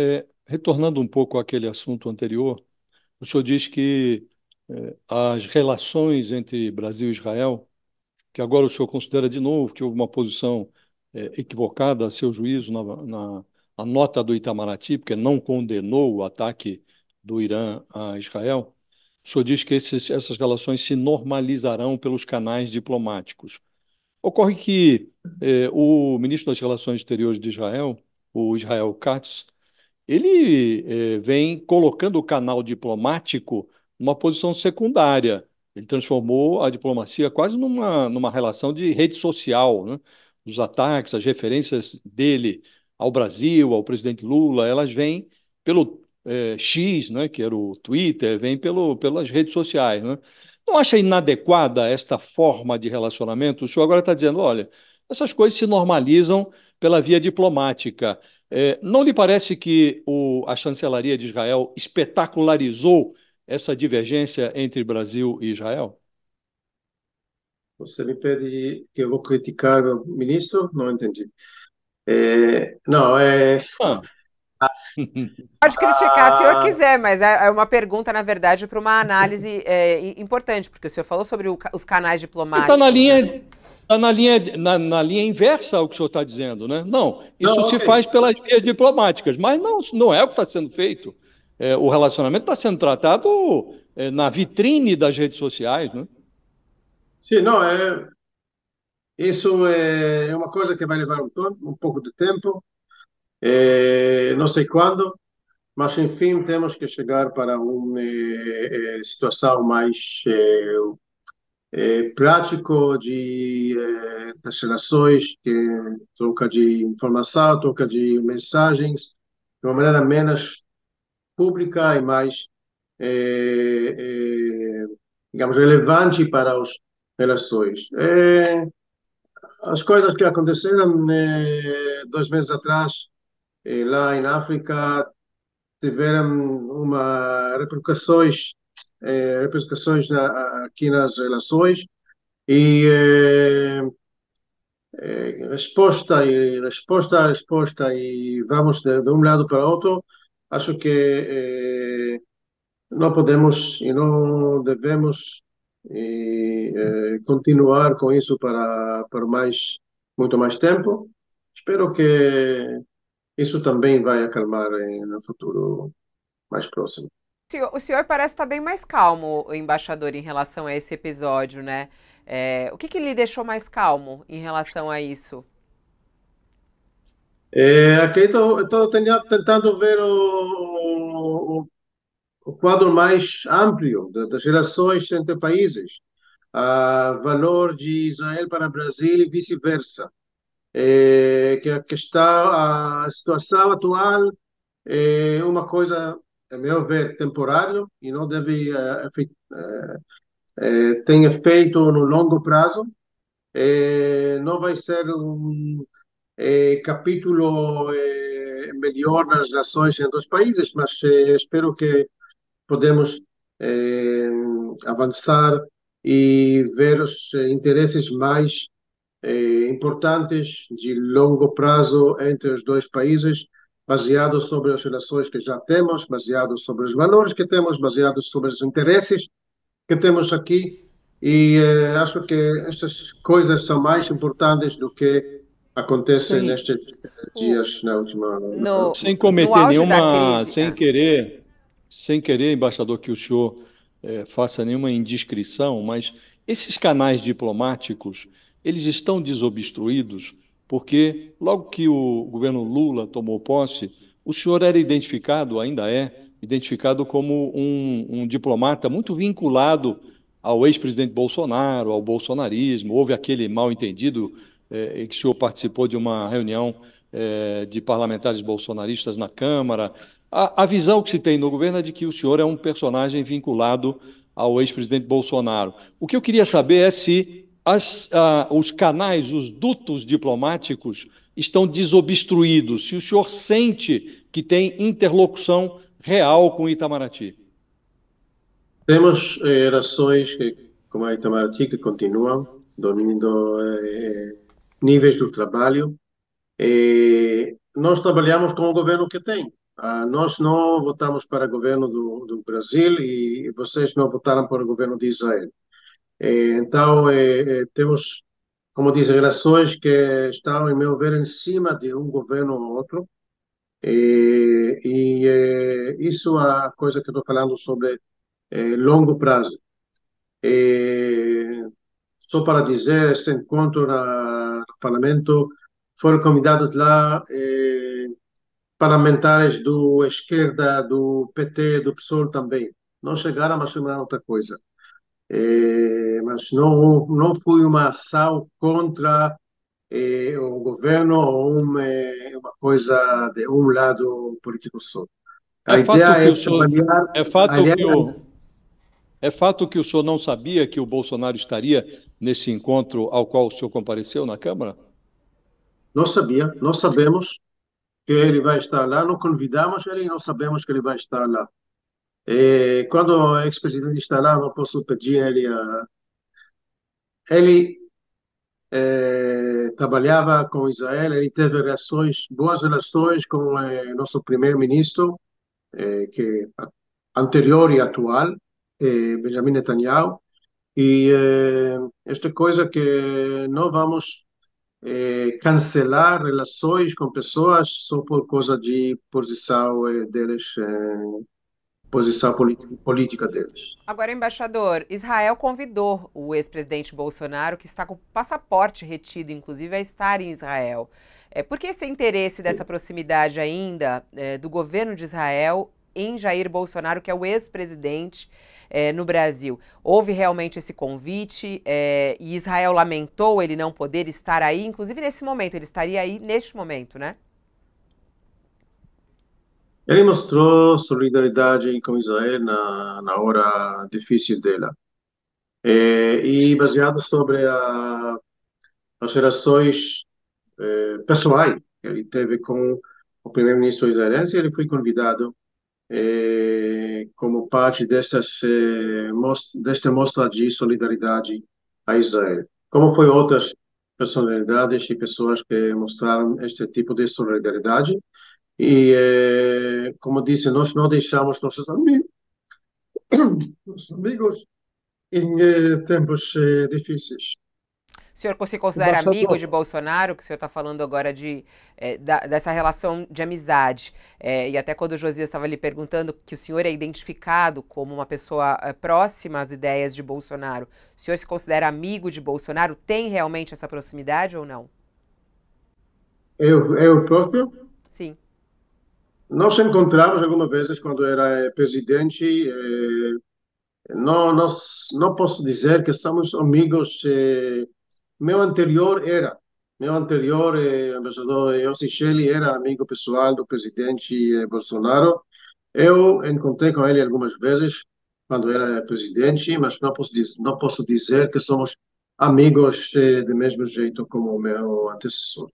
É, retornando um pouco àquele assunto anterior, o senhor diz que é, as relações entre Brasil e Israel, que agora o senhor considera de novo que houve uma posição é, equivocada a seu juízo na, na nota do Itamaraty, porque não condenou o ataque do Irã a Israel, o senhor diz que esses, essas relações se normalizarão pelos canais diplomáticos. Ocorre que eh, o ministro das Relações Exteriores de Israel, o Israel Katz, ele eh, vem colocando o canal diplomático numa posição secundária. Ele transformou a diplomacia quase numa, numa relação de rede social. Né? Os ataques, as referências dele ao Brasil, ao presidente Lula, elas vêm pelo eh, X, né, que era o Twitter, vêm pelo, pelas redes sociais. Né? Não acha inadequada esta forma de relacionamento? O senhor agora está dizendo: olha, essas coisas se normalizam pela via diplomática. É, não lhe parece que o, a chancelaria de Israel espetacularizou essa divergência entre Brasil e Israel? Você me pede que eu vou criticar o ministro? Não entendi. É, não, é. Ah. Pode criticar ah. se eu ah. quiser, mas é, é uma pergunta, na verdade, para uma análise é, importante, porque o senhor falou sobre o, os canais tá diplomáticos. Está na linha, né? Tá na, linha na, na, linha inversa ao que o senhor está dizendo, né? Não, isso não, se faz pelas vias diplomáticas, mas não, não é o que está sendo feito. É, o relacionamento está sendo tratado é, na vitrine das redes sociais, né? Sim, não, é, isso é uma coisa que vai levar um, um pouco de tempo. Eh, não sei quando, mas enfim, temos que chegar para uma eh, eh, situação mais é, de é, das relações, que troca de informação, troca de mensagens, de uma maneira menos pública e mais, é, é, digamos, relevante para as relações. as coisas que aconteceram dois meses atrás e lá em África tiveram uma repercussões, eh, repercussões na, aqui nas relações e eh, eh, resposta e resposta resposta e vamos de, de um lado para outro acho que não podemos e não devemos e, continuar com isso para para mais muito mais tempo espero que isso também vai acalmar em, eh, no futuro mais próximo. O senhor, o senhor parece estar bem mais calmo, o embaixador, em relação a esse episódio, né? É, o que, que lhe deixou mais calmo em relação a isso? É, aqui estou tentando ver o, o, o, quadro mais amplo das relações entre países, a ah, valor de Israel para o Brasil e vice-versa é, que, a questão a situação atual é uma coisa, a meu ver, temporária e não deve é, é, ter efeito no longo prazo. Eh, não vai ser um capítulo melhor nas relações entre os países, mas espero que podemos avançar e ver os interesses mais eh, importantes de longo prazo entre os dois países, baseados sobre as relações que já temos, baseados sobre os valores que temos, baseados sobre os interesses que temos aqui. E eh, acho que estas coisas são mais importantes do que acontece Sim. nestes dias na última no, sem cometer nenhuma crise, sem né? querer sem querer embaixador que o senhor eh, faça nenhuma indiscrição mas esses canais diplomáticos eles estão desobstruídos, porque logo que o governo Lula tomou posse, o senhor era identificado, ainda é, identificado como um, um diplomata muito vinculado ao ex-presidente Bolsonaro, ao bolsonarismo. Houve aquele mal-entendido eh, em que o senhor participou de uma reunião eh, de parlamentares bolsonaristas na Câmara. A, a visão que se tem no governo é de que o senhor é um personagem vinculado ao ex-presidente Bolsonaro. O que eu queria saber é se as, ah, os canais, os dutos diplomáticos estão desobstruídos? Se o senhor sente que tem interlocução real com Itamaraty? Temos eh, relações que, com a Itamaraty que continuam, dominando eh, eh, níveis do trabalho. Eh, nós trabalhamos com o governo que tem. Ah, nós não votamos para o governo do, do Brasil e vocês não votaram para o governo de Israel. Eh, então, eh, eh, temos, como diz, relações que estão, em meu ver, em cima de um governo ou outro. E, e isso é a coisa que estou falando sobre longo prazo. só para dizer, este encontro na, no Parlamento foram convidados lá eh, parlamentares do esquerda, do PT, do PSOL também. Não chegaram, mas chamaram outra coisa. Eh, mas não, não foi uma ação contra eh, o governo ou uma, eh, uma, coisa de um lado político só. É a é ideia é É fato que o... É fato que o senhor não sabia que o Bolsonaro estaria nesse encontro ao qual o senhor compareceu na Câmara? Não sabia, nós sabemos que ele vai estar lá, não convidamos ele e não sabemos que ele vai estar lá. E eh, quando o ex-presidente está lá, não posso pedir ele a, ele é, trabalhava com Israel, ele teve relações, boas relações com é, nosso primeiro-ministro, é, que anterior e atual, é, Benjamin Netanyahu, e é, esta coisa que não vamos é, cancelar relações com pessoas só por causa de posição deles posição política deles. Agora, embaixador, Israel convidou o ex-presidente Bolsonaro, que está com o passaporte retido, inclusive, a estar em Israel. É, por que esse interesse dessa proximidade ainda é, do governo de Israel em Jair Bolsonaro, que é o ex-presidente é, no Brasil? Houve realmente esse convite é, e Israel lamentou ele não poder estar aí, inclusive nesse momento, ele estaria aí neste momento, né? Ele mostrou solidariedade com Israel na, na hora difícil dela. É, e baseado sobre a, as relações é, pessoais que ele teve com o primeiro-ministro israelense, ele foi convidado é, como parte destas, é, most, desta mostra de solidariedade a Israel. Como foi outras personalidades e pessoas que mostraram este tipo de solidariedade, e, eh, como disse, nós não deixamos nossos amigos, nossos amigos em eh, tempos eh, difíceis. O senhor se considera amigo de Bolsonaro, que o senhor está falando agora de, é, da, dessa relação de amizade. É, e até quando o Josias estava lhe perguntando que o senhor é identificado como uma pessoa é, próxima às ideias de Bolsonaro, o senhor se considera amigo de Bolsonaro? Tem realmente essa proximidade ou não? Eu, eu próprio? Sim. Nós encontramos algumas vezes quando era eh, presidente. Eh, não, nós, não posso dizer que somos amigos. Eh, meu anterior era. Meu anterior o embaixador Yossi Shelley era amigo pessoal do presidente Bolsonaro. Eu encontrei com ele algumas vezes quando era presidente, mas não posso, dizer, não posso dizer que somos amigos eh, do mesmo jeito como o meu antecessor.